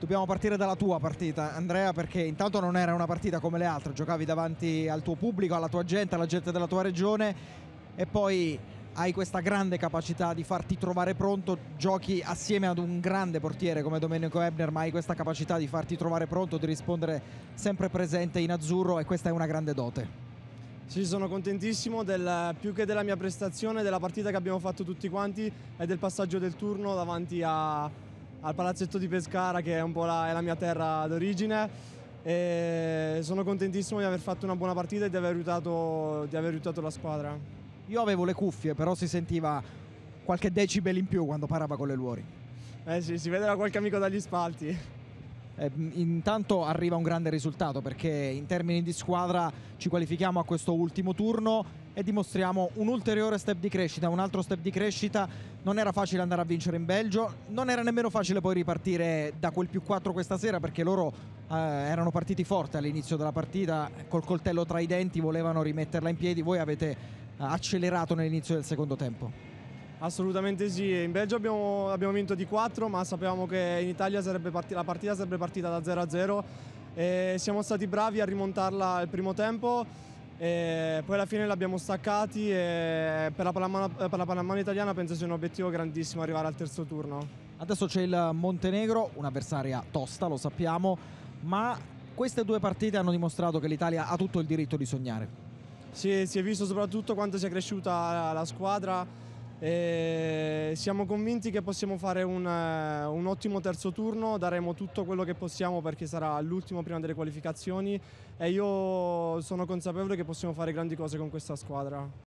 Dobbiamo partire dalla tua partita, Andrea, perché intanto non era una partita come le altre, giocavi davanti al tuo pubblico, alla tua gente, alla gente della tua regione e poi hai questa grande capacità di farti trovare pronto, giochi assieme ad un grande portiere come Domenico Ebner, ma hai questa capacità di farti trovare pronto, di rispondere sempre presente in azzurro e questa è una grande dote. Sì, sono contentissimo del, più che della mia prestazione, della partita che abbiamo fatto tutti quanti e del passaggio del turno davanti a, al palazzetto di Pescara che è un po' la, è la mia terra d'origine. E sono contentissimo di aver fatto una buona partita e di aver, aiutato, di aver aiutato la squadra. Io avevo le cuffie, però si sentiva qualche decibel in più quando parava con le luori. Eh sì, si vedeva qualche amico dagli spalti. Eh, intanto arriva un grande risultato perché in termini di squadra ci qualifichiamo a questo ultimo turno e dimostriamo un ulteriore step di crescita, un altro step di crescita. Non era facile andare a vincere in Belgio, non era nemmeno facile poi ripartire da quel più 4 questa sera perché loro eh, erano partiti forte all'inizio della partita, col coltello tra i denti volevano rimetterla in piedi, voi avete eh, accelerato nell'inizio del secondo tempo. Assolutamente sì, in Belgio abbiamo, abbiamo, vinto di 4 ma sapevamo che in Italia partita, la partita sarebbe partita da 0 a 0 e siamo stati bravi a rimontarla al primo tempo e poi alla fine l'abbiamo staccati e per la, per pallamano italiana penso sia un obiettivo grandissimo arrivare al terzo turno. Adesso c'è il Montenegro, un'avversaria tosta, lo sappiamo, ma queste due partite hanno dimostrato che l'Italia ha tutto il diritto di sognare. Sì, si è visto soprattutto quanto sia cresciuta la squadra e siamo convinti che possiamo fare un, eh, un, ottimo terzo turno, daremo tutto quello che possiamo perché sarà l'ultimo prima delle qualificazioni e io sono consapevole che possiamo fare grandi cose con questa squadra.